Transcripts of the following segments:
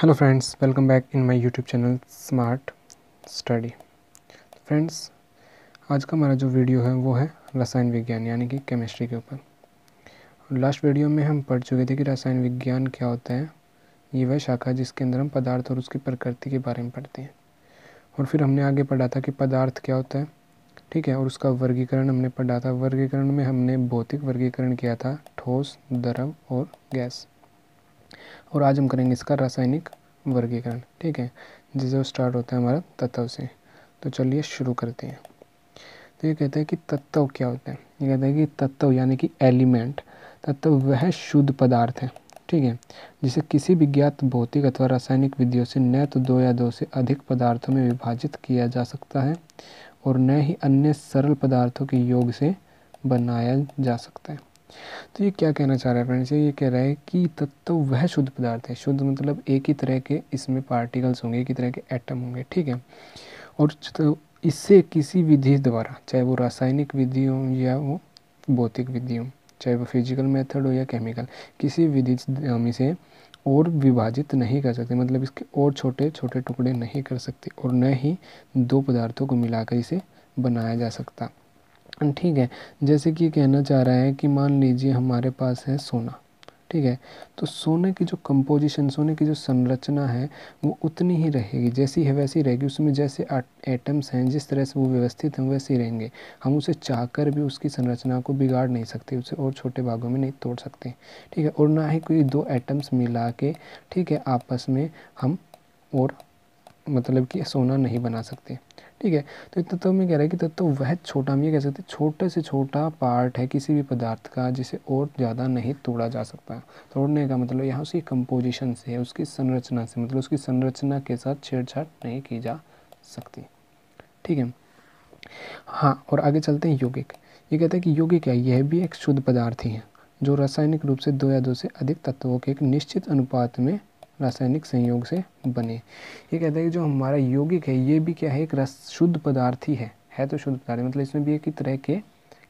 hello friends welcome back in my YouTube channel smart study friends आज का हमारा जो वीडियो है वो है रसायन विज्ञान यानी कि केमिस्ट्री के ऊपर लास्ट वीडियो में हम पढ़ चुके थे कि रसायन विज्ञान क्या होता है ये वह शाखा जिसके अंदर हम पदार्थ और उसकी प्रकृति के बारे में पढ़ते हैं और फिर हमने आगे पढ़ा था कि पदार्थ क्या होता है ठीक है और उसका वर्गीकरण हमने पढ़ा था वर्गीकरण में हमने भौतिक वर्गीकरण किया था ठोस द्रव और गैस और आज हम करेंगे इसका रासायनिक वर्गीकरण ठीक है जिसे वो स्टार्ट होता है हमारा तत्व से तो चलिए शुरू करते हैं तो ये कहते हैं कि तत्व क्या होता है ये कहते हैं कि तत्व यानी कि एलिमेंट तत्व वह शुद्ध पदार्थ है ठीक है जिसे किसी भी ज्ञात भौतिक अथवा रासायनिक विधियों से न तो दो या दो से अधिक पदार्थों में विभाजित किया जा सकता है और न ही अन्य सरल पदार्थों के योग से बनाया जा सकता है तो ये क्या कहना चाह रहा है फ्रेंड्स ये कह रहा है कि तत्व वह शुद्ध पदार्थ है शुद्ध मतलब एक ही तरह के इसमें पार्टिकल्स होंगे एक ही तरह के एटम होंगे ठीक है और तो इससे किसी विधि द्वारा चाहे वो रासायनिक विधि हो या वो भौतिक विधि हो चाहे वो फिजिकल मेथड हो या केमिकल किसी विधि हम इसे और विभाजित नहीं कर सकते मतलब इसके और छोटे छोटे टुकड़े नहीं कर सकते और न ही दो पदार्थों को मिलाकर इसे बनाया जा सकता ठीक है जैसे कि कहना चाह रहा है कि मान लीजिए हमारे पास है सोना ठीक है तो सोने की जो कंपोजिशन सोने की जो संरचना है वो उतनी ही रहेगी जैसी है वैसी रहेगी उसमें जैसे एटम्स हैं जिस तरह से वो व्यवस्थित हैं वैसे ही रहेंगे हम उसे चाहकर भी उसकी संरचना को बिगाड़ नहीं सकते उसे और छोटे भागों में नहीं तोड़ सकते ठीक है और ना ही कोई दो एटम्स मिला के ठीक है आपस में हम और मतलब कि सोना नहीं बना सकते ठीक है तो तत्व तो में कह रहा है कि तत्व तो वह छोटा हम ये कह सकते छोटे से छोटा पार्ट है किसी भी पदार्थ का जिसे और ज़्यादा नहीं तोड़ा जा सकता तोड़ने का मतलब यहाँ उसकी कंपोजिशन से है उसकी संरचना से मतलब उसकी संरचना के साथ छेड़छाड़ नहीं की जा सकती ठीक है हाँ और आगे चलते हैं यौगिक ये कहते हैं कि यौगिक है यह भी एक शुद्ध पदार्थ ही है जो रासायनिक रूप से दो या दो से अधिक तत्वों के एक निश्चित अनुपात में रासायनिक संयोग से बने ये कहता है कि जो हमारा यौगिक है ये भी क्या है एक रस शुद्ध पदार्थ ही है है तो शुद्ध पदार्थ मतलब इसमें भी एक ही तरह के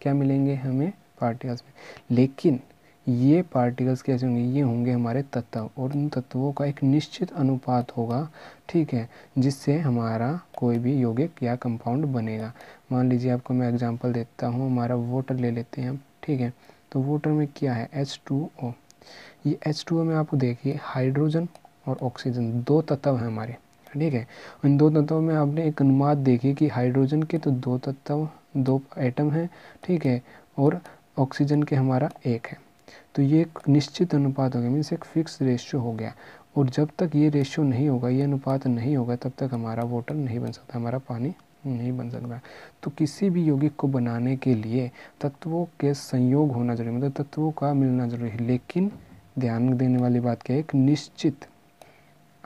क्या मिलेंगे हमें पार्टिकल्स में लेकिन ये पार्टिकल्स कैसे होंगे ये होंगे हमारे तत्व और उन तत्वों का एक निश्चित अनुपात होगा ठीक है जिससे हमारा कोई भी यौगिक या कंपाउंड बनेगा मान लीजिए आपको मैं एग्जांपल देता हूँ हमारा वाटर ले लेते हैं हम ठीक है तो वाटर में क्या है एच टू ओ ये एच टू ओ में आपको देखिए हाइड्रोजन और ऑक्सीजन दो तत्व हैं हमारे ठीक है इन दो तत्वों में आपने एक अनुमात देखी कि हाइड्रोजन के तो दो तत्व दो एटम हैं ठीक है और ऑक्सीजन के हमारा एक है तो ये एक निश्चित अनुपात हो गया मीन्स एक फिक्स रेशियो हो गया और जब तक ये रेशियो नहीं होगा ये अनुपात नहीं होगा तब तक हमारा वोटर नहीं बन सकता हमारा पानी नहीं बन सकता तो किसी भी यौगिक को बनाने के लिए तत्वों के संयोग होना जरूरी मतलब तत्वों का मिलना जरूरी है लेकिन ध्यान देने वाली बात क्या है एक निश्चित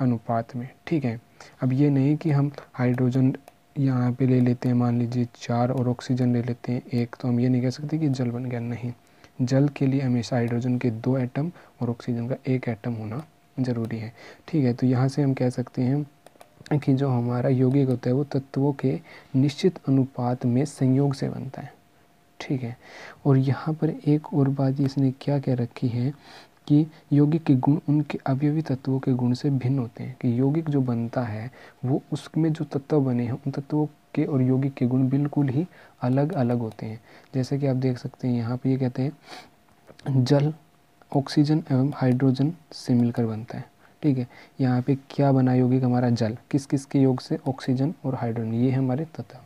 अनुपात में ठीक है अब ये नहीं कि हम हाइड्रोजन यहाँ पे ले लेते हैं मान लीजिए चार और ऑक्सीजन ले लेते हैं एक तो हम ये नहीं कह सकते कि जल बन गया नहीं जल के लिए हमेशा हाइड्रोजन के दो एटम और ऑक्सीजन का एक एटम होना ज़रूरी है ठीक है तो यहाँ से हम कह सकते हैं कि जो हमारा यौगिक होता है वो तत्वों के निश्चित अनुपात में संयोग से बनता है ठीक है और यहाँ पर एक और बात इसने क्या कह रखी है कि यौगिक के गुण उनके अवयवी तत्वों के गुण से भिन्न होते हैं कि यौगिक जो बनता है वो उसमें जो तत्व बने हैं उन तत्वों के और यौगिक के गुण बिल्कुल ही अलग अलग होते हैं जैसे कि आप देख सकते हैं यहाँ पर ये कहते हैं जल ऑक्सीजन एवं हाइड्रोजन से मिलकर बनता है ठीक है यहाँ पे क्या बना यौगिक हमारा जल किस किस के योग से ऑक्सीजन और हाइड्रोजन ये है हमारे तत्व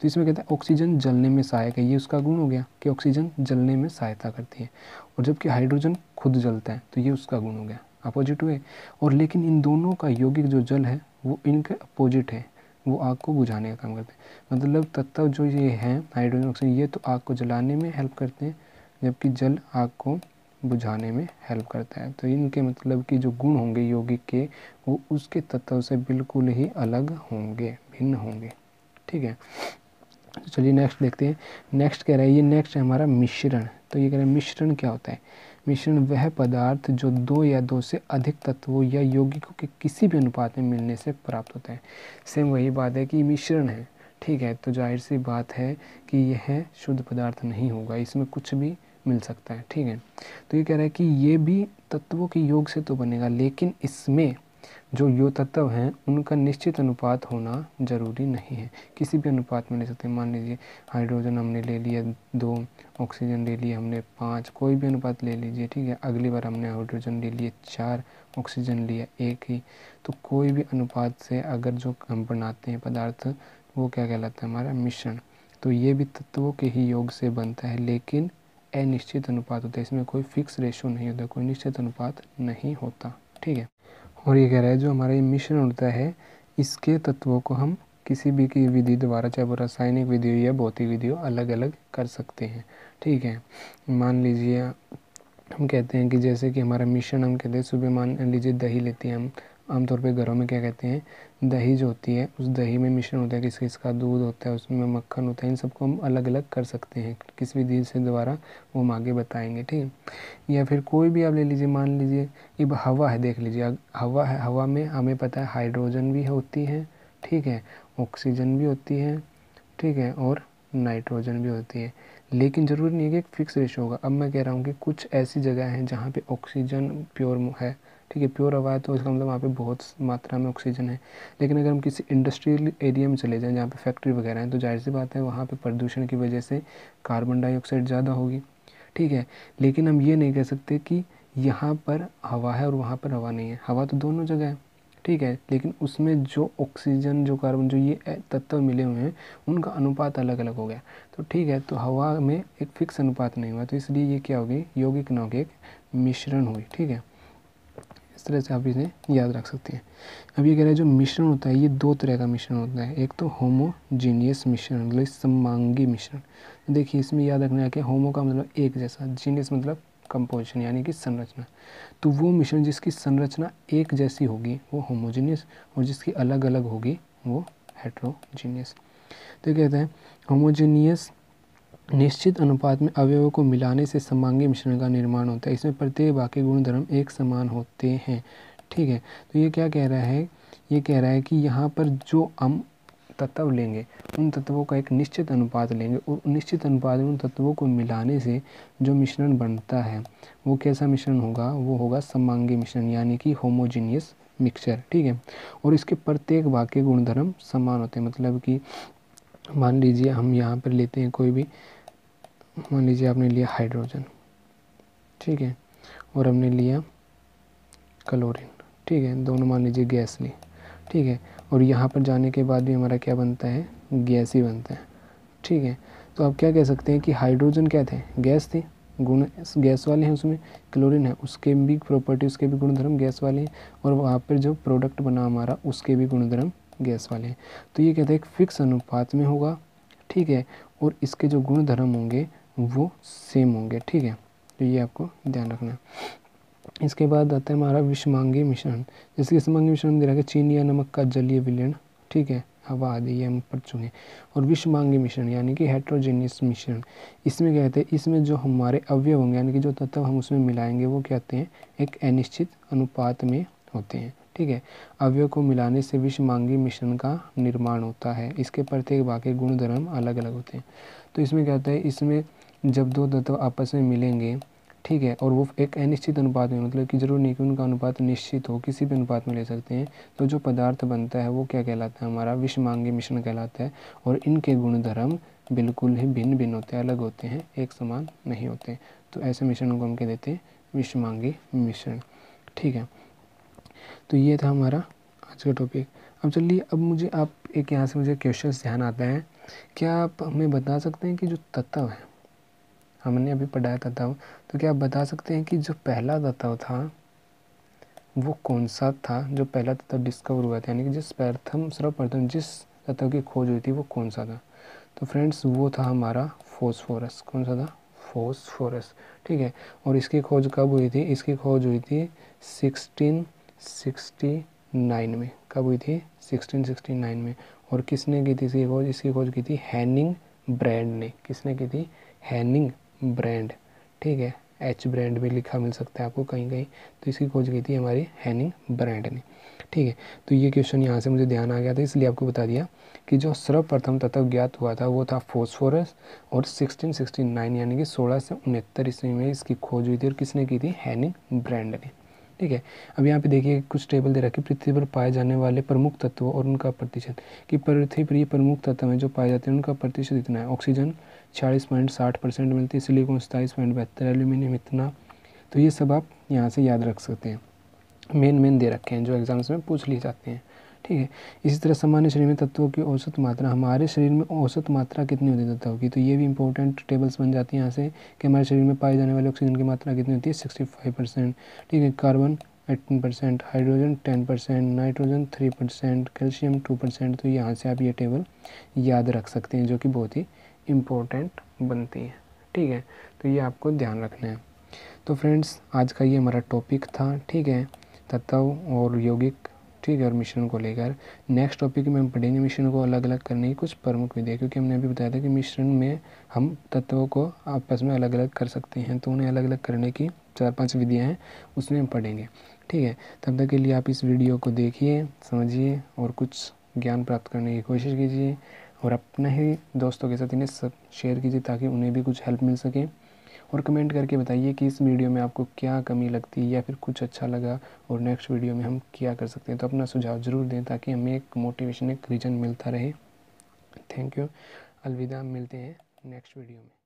तो इसमें कहता है ऑक्सीजन जलने में सहायक है ये उसका गुण हो गया कि ऑक्सीजन जलने में सहायता करती है और जबकि हाइड्रोजन खुद जलता है तो ये उसका गुण हो गया अपोजिट हुए और लेकिन इन दोनों का यौगिक जो जल है वो इनके अपोजिट है वो आग को बुझाने का काम करते हैं मतलब तत्व जो ये हैं हाइड्रोजन ऑक्सीजन ये तो आग को जलाने में हेल्प करते हैं जबकि जल आग को बुझाने में हेल्प करता है तो इनके मतलब कि जो गुण होंगे योगिक के वो उसके तत्व से बिल्कुल ही अलग होंगे भिन्न होंगे ठीक है तो चलिए नेक्स्ट देखते हैं नेक्स्ट कह रहा है ये नेक्स्ट है हमारा मिश्रण तो ये कह रहे हैं मिश्रण क्या होता है मिश्रण वह पदार्थ जो दो या दो से अधिक तत्वों या यौगिकों के किसी भी अनुपात में मिलने से प्राप्त होता है सेम वही बात है कि मिश्रण है ठीक है तो जाहिर सी बात है कि यह शुद्ध पदार्थ नहीं होगा इसमें कुछ भी मिल सकता है ठीक है तो ये कह रहा है कि ये भी तत्वों के योग से तो बनेगा लेकिन इसमें जो यो तत्व हैं उनका निश्चित अनुपात होना ज़रूरी नहीं है किसी भी अनुपात में ले सकते मान लीजिए हाइड्रोजन हमने ले लिया दो ऑक्सीजन ले लिए हमने पाँच कोई भी अनुपात ले लीजिए ठीक है अगली बार हमने हाइड्रोजन ले लिए चार ऑक्सीजन लिया एक ही तो कोई भी अनुपात से अगर जो हम बनाते हैं पदार्थ वो क्या कहलाता है हमारा मिश्रण तो ये भी तत्वों के ही योग से बनता है लेकिन अनिश्चित अनुपात होता है इसमें कोई फिक्स रेशो नहीं होता कोई निश्चित अनुपात नहीं होता ठीक है और ये कह रहा है जो हमारा ये मिश्रण होता है इसके तत्वों को हम किसी भी की विधि द्वारा चाहे वो रासायनिक विधि हो या भौतिक विधि हो अलग अलग कर सकते हैं ठीक है मान लीजिए हम कहते हैं कि जैसे कि हमारा मिश्रण हम कहते हैं सुबह मान लीजिए दही लेते हैं हम आमतौर पे घरों में क्या कहते हैं दही जो होती है उस दही में मिश्रण होता है किस किस का दूध होता है उसमें मक्खन होता है इन सबको हम अलग अलग कर सकते हैं किस विधि से दोबारा वो हम आगे बताएंगे ठीक है या फिर कोई भी आप ले लीजिए मान लीजिए अब हवा है देख लीजिए हवा है हवा में हमें पता है हाइड्रोजन भी होती है ठीक है ऑक्सीजन भी होती है ठीक है और नाइट्रोजन भी होती है लेकिन ज़रूरी नहीं है कि एक फ़िक्स रेशो होगा अब मैं कह रहा हूँ कि कुछ ऐसी जगह हैं जहाँ पे ऑक्सीजन प्योर है ठीक है प्योर हवा है तो इसका मतलब वहाँ पे बहुत मात्रा में ऑक्सीजन है लेकिन अगर हम किसी इंडस्ट्रियल एरिया में चले जाएँ जहाँ पे फैक्ट्री वगैरह हैं तो जाहिर सी बात है वहाँ पे प्रदूषण की वजह से कार्बन डाइऑक्साइड ज़्यादा होगी ठीक है लेकिन हम ये नहीं कह सकते कि यहाँ पर हवा है और वहाँ पर हवा नहीं है हवा तो दोनों जगह है ठीक है लेकिन उसमें जो ऑक्सीजन जो कार्बन जो ये तत्व मिले हुए हैं उनका अनुपात अलग अलग हो गया तो ठीक है तो हवा में एक फिक्स अनुपात नहीं हुआ तो इसलिए ये क्या होगी यौगिक नौगिक मिश्रण हुई ठीक है इस तरह से आप इसे याद रख सकते हैं अब ये कह रहे हैं जो मिश्रण होता है ये दो तरह का मिश्रण होता है एक तो होमोजीनियस मिश्रण मतलब समांगी मिश्रण देखिए इसमें याद रखना है कि होमो का मतलब एक जैसा जीनियस मतलब कंपोजिशन यानी कि संरचना तो वो मिश्रण जिसकी संरचना एक जैसी होगी वो होमोजीनियस और जिसकी अलग अलग होगी वो हेट्रोजीनियस तो कहते हैं होमोजीनियस निश्चित अनुपात में अवयवों को मिलाने से समांगी मिश्रण का निर्माण होता है इसमें प्रत्येक बाकी गुणधर्म एक समान होते हैं ठीक है तो ये क्या कह रहा है ये कह रहा है कि यहाँ पर जो हम तत्व लेंगे उन तत्वों का एक निश्चित अनुपात लेंगे और निश्चित अनुपात में उन तत्वों को मिलाने से जो मिश्रण बनता है वो कैसा मिश्रण होगा वो होगा समांगी मिश्रण यानी कि होमोजीनियस मिक्सचर ठीक है और इसके प्रत्येक वाक्य गुणधर्म समान होते हैं मतलब कि मान लीजिए हम यहाँ पर लेते हैं कोई भी मान लीजिए आपने लिया हाइड्रोजन ठीक है और हमने लिया क्लोरीन ठीक है दोनों मान लीजिए गैस ली ठीक है और यहाँ पर जाने के बाद भी हमारा क्या बनता है गैस ही बनता है ठीक है तो आप क्या कह सकते हैं कि हाइड्रोजन क्या थे गैस थी गुण गैस वाले हैं उसमें क्लोरीन है उसके भी प्रॉपर्टी उसके भी गुणधर्म गैस वाले हैं और वहाँ पर जो प्रोडक्ट बना हमारा उसके भी गुणधर्म गैस वाले हैं तो ये कहते हैं एक फिक्स अनुपात में होगा ठीक है और इसके जो गुणधर्म होंगे वो सेम होंगे ठीक है तो ये आपको ध्यान रखना है इसके बाद आता है हमारा विषमांगी मिश्रण जैसे विषमांगी मिश्रण दे रहा है चीनी या नमक का जलीय विलयन ठीक है हवा आदि ये हम पढ़ चुके हैं और विषमांगी मिश्रण यानी कि हेट्रोजेनियस मिश्रण इसमें क्या कहते हैं इसमें जो हमारे अवयव होंगे यानी कि जो तत्व हम उसमें मिलाएंगे वो क्या कहते हैं एक अनिश्चित अनुपात में होते हैं ठीक है अवयव को मिलाने से विषमांगी मिश्रण का निर्माण होता है इसके प्रत्येक भाग के गुणधर्म अलग अलग होते हैं तो इसमें क्या होता है इसमें जब दो तत्व आपस में मिलेंगे ठीक है और वो एक अनिश्चित अनुपात में मतलब कि जरूर नहीं कि उनका अनुपात निश्चित हो किसी भी अनुपात में ले सकते हैं तो जो पदार्थ बनता है वो क्या कहलाता है हमारा विषमांगी मिश्रण कहलाता है और इनके गुणधर्म बिल्कुल ही भिन्न भिन्न होते हैं अलग होते हैं एक समान नहीं होते तो ऐसे मिश्रण को हम कह देते हैं विषमांगी मिश्रण ठीक है तो ये था हमारा आज का टॉपिक अब चलिए अब मुझे आप एक यहाँ से मुझे क्वेश्चन ध्यान आता है क्या आप हमें बता सकते हैं कि जो तत्व है हमने अभी पढ़ाया दाताओं तो क्या आप बता सकते हैं कि जो पहला तत्व था वो कौन सा था जो पहला तत्व डिस्कवर हुआ था यानी कि जिस प्रथम सर्वप्रथम जिस तत्व की खोज हुई थी वो कौन सा था तो फ्रेंड्स वो था हमारा फोस्फोरस कौन सा था फोस्फोरस ठीक है और इसकी खोज कब हुई थी इसकी खोज हुई थी सिक्सटीन सिक्सटी नाइन में कब हुई थी सिक्सटीन सिक्सटी नाइन में और किसने की थी इसकी खोज इसकी खोज की थी हैनिंग ब्रैंड ने किसने की थी हैनिंग ब्रांड ठीक है एच ब्रांड भी लिखा मिल सकता है आपको कहीं कहीं तो इसकी खोज की थी हमारी हैनिंग ब्रांड ने ठीक है तो ये क्वेश्चन यहाँ से मुझे ध्यान आ गया था इसलिए आपको बता दिया कि जो सर्वप्रथम तत्व ज्ञात हुआ था वो था फोस्फोरस और 1669 यानी कि सोलह से उनहत्तर ईस्वी में इसकी खोज हुई थी और किसने की थी हैनिंग ब्रांड ने ठीक है अब यहाँ पे देखिए कुछ टेबल दे रखी पृथ्वी पर पाए जाने वाले प्रमुख तत्वों और उनका प्रतिशत कि पृथ्वी पर ये प्रमुख तत्व हैं जो पाए जाते हैं उनका प्रतिशत इतना है ऑक्सीजन छियालीस पॉइंट साठ परसेंट मिलती है सिलिकॉन सताईस पॉइंट बहत्तर एल्यूमिनियम इतना तो ये सब आप यहाँ से याद रख सकते हैं मेन मेन दे रखे हैं जो एग्ज़ाम्स में पूछ लिए जाते हैं ठीक है इसी तरह सामान्य शरीर में तत्वों की औसत मात्रा हमारे शरीर में औसत मात्रा कितनी होती है तत्वों की तो ये भी इंपॉर्टेंट टेबल्स बन जाती हैं यहाँ से कि हमारे शरीर में पाए जाने वाले ऑक्सीजन की मात्रा कितनी होती है सिक्सटी फाइव परसेंट ठीक है carbon eighteen percent hydrogen ten percent nitrogen three percent calcium two percent तो यहाँ से आप ये टेबल याद रख सकते हैं जो कि बहुत ही इम्पोर्टेंट बनती हैं ठीक है तो ये आपको ध्यान रखना है तो फ्रेंड्स आज का ये हमारा टॉपिक था ठीक है तत्व और यौगिक ठीक है और मिश्रण को लेकर नेक्स्ट टॉपिक में हम पढ़ेंगे मिश्रण को अलग अलग करने की कुछ प्रमुख विधियाँ क्योंकि हमने अभी बताया था कि मिश्रण में हम तत्वों को आपस में अलग अलग कर सकते हैं तो उन्हें अलग अलग करने की चार पांच विधियाँ हैं उसमें हम पढ़ेंगे ठीक है तब तक के लिए आप इस वीडियो को देखिए समझिए और कुछ ज्ञान प्राप्त करने की कोशिश कीजिए और अपने ही दोस्तों के साथ इन्हें सब शेयर कीजिए ताकि उन्हें भी कुछ हेल्प मिल सके और कमेंट करके बताइए कि इस वीडियो में आपको क्या कमी लगती है या फिर कुछ अच्छा लगा और नेक्स्ट वीडियो में हम क्या कर सकते हैं तो अपना सुझाव ज़रूर दें ताकि हमें एक मोटिवेशन एक रीजन मिलता रहे थैंक यू अलविदा मिलते हैं नेक्स्ट वीडियो में